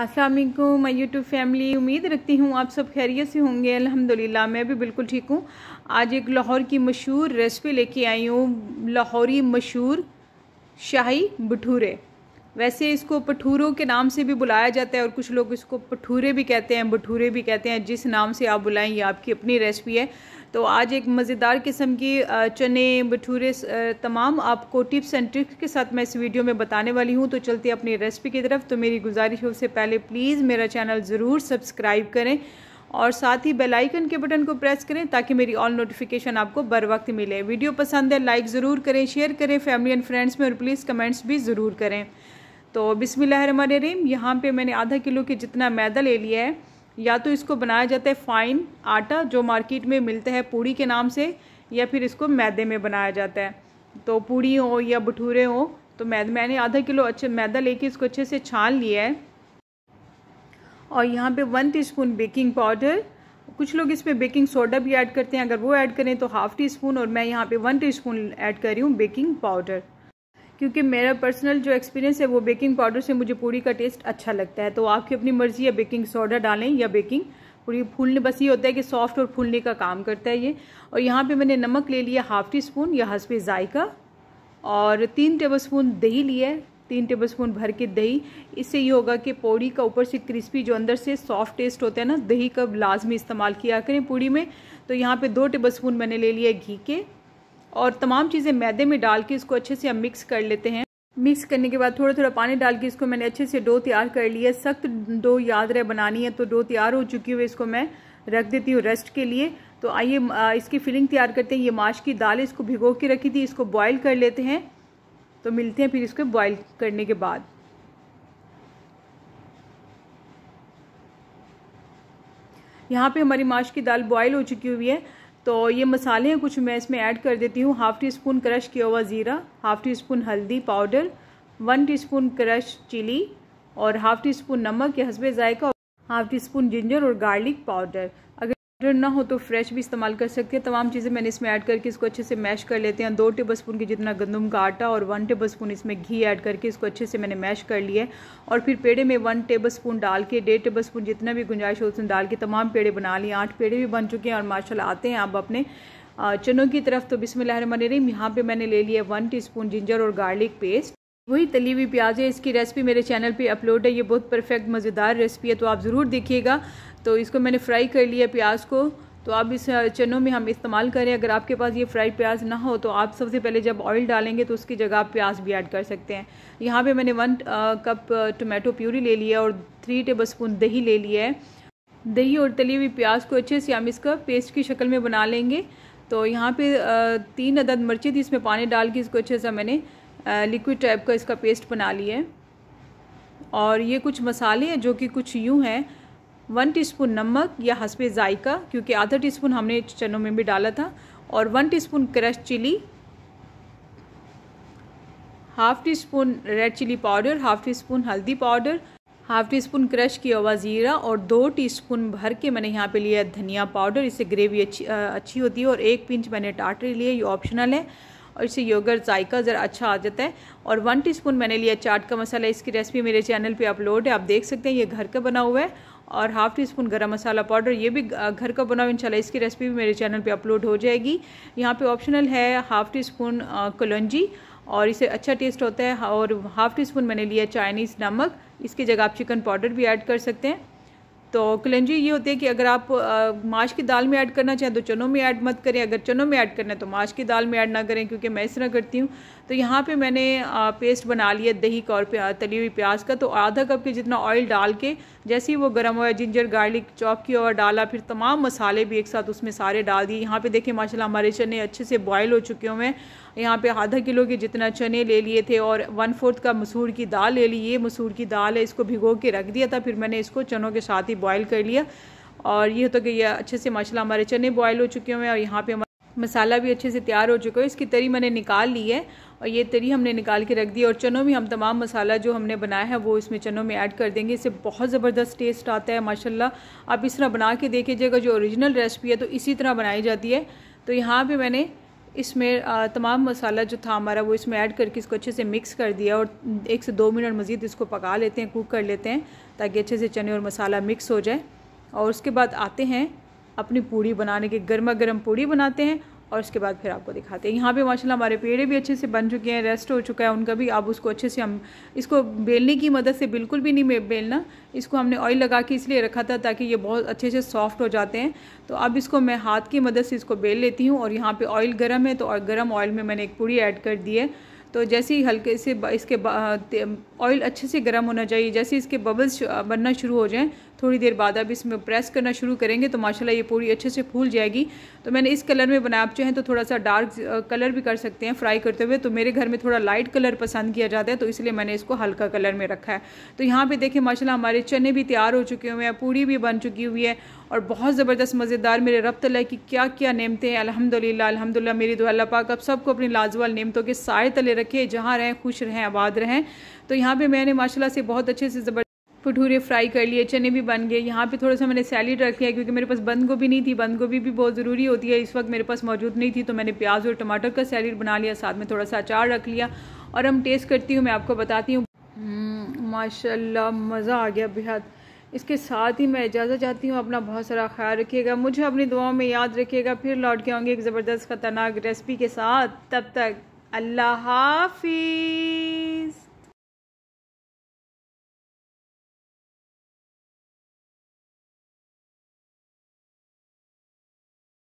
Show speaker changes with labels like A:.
A: असलम मैं YouTube family उम्मीद रखती हूँ आप सब खैरियत से होंगे अल्हम्दुलिल्लाह मैं भी बिल्कुल ठीक हूँ आज एक लाहौर की मशहूर रेसिपी लेके आई हूँ लाहौरी मशहूर शाही भटूरे वैसे इसको पठूरों के नाम से भी बुलाया जाता है और कुछ लोग इसको पठूरे भी कहते हैं भठूरे भी कहते हैं जिस नाम से आप बुलाएं ये आपकी अपनी रेसिपी है तो आज एक मज़ेदार किस्म की चने भठूरे तमाम आपको टिप्स एंड ट्रिक्स के साथ मैं इस वीडियो में बताने वाली हूँ तो चलते अपनी रेसिपी की तरफ तो मेरी गुजारिश उससे पहले प्लीज़ मेरा चैनल ज़रूर सब्सक्राइब करें और साथ ही बेल आइकन के बटन को प्रेस करें ताकि मेरी ऑल नोटिफिकेशन आपको बर वक्त मिले वीडियो पसंद है लाइक ज़रूर करें शेयर करें फैमिली एंड फ्रेंड्स में और प्लीज़ कमेंट्स भी ज़रूर करें तो बिसमीम यहाँ पे मैंने आधा किलो के जितना मैदा ले लिया है या तो इसको बनाया जाता है फ़ाइन आटा जो मार्केट में मिलता है पूड़ी के नाम से या फिर इसको मैदे में बनाया जाता है तो पूड़ी हो या भटूरे हो तो मैद मैंने आधा किलो अच्छे मैदा लेके इसको अच्छे से छान लिया है और यहाँ पे वन टीस्पून बेकिंग पाउडर कुछ लोग इसमें बेकिंग सोडा भी ऐड करते हैं अगर वो ऐड करें तो हाफ़ टी स्पून और मैं यहाँ पे वन स्पून ऐड कर रही हूँ बेकिंग पाउडर क्योंकि मेरा पर्सनल जो एक्सपीरियंस है वो बेकिंग पाउडर से मुझे पूरी का टेस्ट अच्छा लगता है तो आपकी अपनी मर्ज़ी है बेकिंग सोडा डालें या बेकिंग पूरी फूलने बस ये होता है कि सॉफ्ट और फूलने का काम करता है ये और यहाँ पे मैंने नमक ले लिया हाफ़ टी स्पून या हंसपे जायका और तीन टेबल स्पून दही लिया है तीन टेबल स्पून भर के दही इससे ये होगा कि पौड़ी का ऊपर से क्रिस्पी जो अंदर से सॉफ्ट टेस्ट होता है ना दही का लाजमी इस्तेमाल किया करें पूड़ी में तो यहाँ पे दो टेबल स्पून मैंने ले लिया घी के और तमाम चीज़ें मैदे में डाल के इसको अच्छे से हम मिक्स कर लेते हैं मिक्स करने के बाद थोड़ा थोड़ा पानी डाल के इसको मैंने अच्छे से डो तैयार कर लिया है सख्त डो याद रहे बनानी है तो डो तैयार हो चुकी हुई इसको मैं रख देती हूँ रेस्ट के लिए तो आइए इसकी फिलिंग तैयार करते हैं ये माश की दाल इसको भिगो के रखी थी इसको बॉयल कर लेते हैं तो मिलते हैं फिर इसको बॉयल करने के बाद यहाँ पे हमारी माश की दाल बॉयल हो चुकी हुई है तो ये मसाले हैं कुछ मैं इसमें ऐड कर देती हूँ हाफ़ टी स्पून क्रश किया हुआ ज़ीरा हाफ़ टी स्पून हल्दी powder one teaspoon crush chili और हाफ़ टी स्पून नमक के हसबे जायका हाफ़ टी स्पून जिंजर और गार्लिक पाउडर अगर मटर ना हो तो फ्रेश भी इस्तेमाल कर सकते हैं तमाम चीज़ें मैंने इसमें ऐड करके इसको अच्छे से मैश कर लेते हैं दो टेबल स्पून के जितना गंदम का आटा और वन टेबल स्पून इसमें घी ऐड करके इसको अच्छे से मैंने मैश कर लिया है और फिर पेड़े में वन टेबल स्पून डाल के डेढ़ टेबल स्पून जितना भी गुंजाइश हो उसमें डाल के तमाम पेड़े बना लिए आठ पेड़े भी बन चुके हैं और माशा आते हैं आप अपने चनों की तरफ तो बिसमिल्लाह रही यहाँ पे मैंने ले लिया वन टी जिंजर और गार्लिक पेस्ट वही तली हुई प्याज है इसकी रेसिपी मेरे चैनल पे अपलोड है ये बहुत परफेक्ट मज़ेदार रेसिपी है तो आप ज़रूर देखिएगा तो इसको मैंने फ्राई कर लिया प्याज को तो आप इस चनों में हम इस्तेमाल करें अगर आपके पास ये फ्राइड प्याज ना हो तो आप सबसे पहले जब ऑयल डालेंगे तो उसकी जगह आप प्याज भी ऐड कर सकते हैं यहाँ पे मैंने वन कप टोमेटो प्यूरी ले लिया और थ्री टेबल स्पून दही ले लिया है दही और तली हुई प्याज को अच्छे से हम इसका पेस्ट की शक्ल में बना लेंगे तो यहाँ पे तीन अदद मिर्ची थी इसमें पानी डाल के इसको अच्छे से मैंने लिक्विड टाइप का इसका पेस्ट बना लिए और ये कुछ मसाले हैं जो कि कुछ यूँ हैं वन टीस्पून नमक या हंसपे जायका क्योंकि आधा टीस्पून हमने चनों में भी डाला था और one teaspoon crush chili half teaspoon red chili powder half teaspoon हल्दी powder half teaspoon crush किया हुआ ज़ीरा और दो टीस्पून भर के मैंने यहाँ पे लिया धनिया पाउडर इससे ग्रेवी अच्छी अच्छी होती है और एक पिंच मैंने टाटरी लिए ये ऑप्शनल है और इससे योगर्ट जायका ज़रा अच्छा आ जाता है और वन टी मैंने लिया चाट का मसाला इसकी रेसिपी मेरे चैनल पर अपलोड है आप देख सकते हैं ये घर का बना हुआ है और हाफ़ टी स्पून गर्म मसाला पाउडर ये भी घर का बना हुआ इंशाल्लाह इसकी रेसिपी भी मेरे चैनल पे अपलोड हो जाएगी यहाँ पे ऑप्शनल है हाफ़ टी स्पून कलौजी और इसे अच्छा टेस्ट होता है और हाफ़ टी स्पून मैंने लिया चाइनीज़ नमक इसकी जगह आप चिकन पाउडर भी ऐड कर सकते हैं तो कलंजी ये होती है कि अगर आप माश की दाल में ऐड करना चाहें तो चनों में ऐड मत करें अगर चनों में ऐड करना है तो माश की दाल में ऐड ना करें क्योंकि मैं इस तरह करती हूँ तो यहाँ पे मैंने पेस्ट बना लिया दही का और तली हुई प्याज का तो आधा कप के जितना ऑयल डाल के जैसे ही वो गर्म हुआ जिंजर गार्लिक चॉप किया और डाला फिर तमाम मसाले भी एक साथ उसमें सारे डाल दिए यहाँ पे देखें माशाल्लाह हमारे चने अच्छे से बॉयल हो चुके हुए हैं यहाँ पे आधा किलो के जितना चने ले लिए थे और वन फोर्थ का मसूर की दाल ले ली ये मसूर की दाल है इसको भिगो के रख दिया था फिर मैंने इसको चनों के साथ ही बॉयल कर लिया और ये तो गई अच्छे से माशाल्लाह हमारे चने बॉयल हो चुके हुए हैं और यहाँ पे हमारा मसाला भी अच्छे से तैयार हो चुका है इसकी तरी मैंने निकाल ली है और ये तरी हमने निकाल के रख दी और चनों में हम तमाम मसाला जो हमने बनाया है वो इसमें चनों में ऐड कर देंगे इससे बहुत ज़बरदस्त टेस्ट आता है माशाला आप इस तरह बना के देखिएगा जो ओरिजिनल रेसिपी है तो इसी तरह बनाई जाती है तो यहाँ पर मैंने इसमें तमाम मसाला जो था हमारा वो इसमें ऐड करके इसको अच्छे से मिक्स कर दिया और एक से दो मिनट मज़ीद इसको पका लेते हैं कुक कर लेते हैं ताकि अच्छे से चने और मसाला मिक्स हो जाए और उसके बाद आते हैं अपनी पूड़ी बनाने के गर्मा गर्म पूड़ी बनाते हैं और उसके बाद फिर आपको दिखाते हैं यहाँ पे माशाल्लाह हमारे पेड़े भी अच्छे से बन चुके हैं रेस्ट हो चुका है उनका भी अब उसको अच्छे से हम इसको बेलने की मदद से बिल्कुल भी नहीं बेलना इसको हमने ऑयल लगा के इसलिए रखा था ताकि ये बहुत अच्छे से सॉफ्ट हो जाते हैं तो अब इसको मैं हाथ की मदद से इसको बेल लेती हूँ और यहाँ पर ऑयल गर्म है तो गर्म ऑयल में मैंने एक पूड़ी ऐड कर दी है तो जैसे ही हल्के से इसके ऑयल अच्छे से गर्म होना चाहिए जैसे इसके बबल्स बनना शुरू हो जाएँ थोड़ी देर बाद अब इसमें प्रेस करना शुरू करेंगे तो माशाल्लाह ये पूरी अच्छे से फूल जाएगी तो मैंने इस कलर में बनाया आप चाहें तो थोड़ा सा डार्क कलर भी कर सकते हैं फ्राई करते हुए तो मेरे घर में थोड़ा लाइट कलर पसंद किया जाता है तो इसलिए मैंने इसको हल्का कलर में रखा है तो यहाँ पर देखें माशाला हमारे चने भी तैयार हो चुके हुए हैं पूरी भी बन चुकी हुई है और बहुत ज़बरदस्त मज़ेदार मेरे रब तला की क्या क्या नेमतें हैं अलहमदिल्ला अलहमदिल्ला मेरी दो अल्लाह पाक अब सबको अपनी लाजवाल नेमतों के साय तले रखे जहाँ रहें खुश रहें आबाद रहें तो यहाँ पे मैंने माशाल्लाह से बहुत अच्छे से ज़बर भटूरे फ्राई कर लिए चने भी बन गए यहाँ पे थोड़ा सा मैंने सैलड रख लिया क्योंकि मेरे पास बंद गोभी नहीं थी बंद गोभी भी बहुत ज़रूरी होती है इस वक्त मेरे पास मौजूद नहीं थी तो मैंने प्याज और टमाटर का सैलड बना लिया साथ में थोड़ा सा अचार रख लिया और हम टेस्ट करती हूँ मैं आपको बताती हूँ हम्म, माशाला मज़ा आ गया बेहद इसके साथ ही मैं इजाज़त चाहती हूँ अपना बहुत सारा ख्याल रखिएगा मुझे अपनी दुआओं में याद रखिएगा फिर लौट के आऊँगी एक ज़बरदस्त खतरनाक रेसिपी के साथ तब तक अल्लाह हाफिज़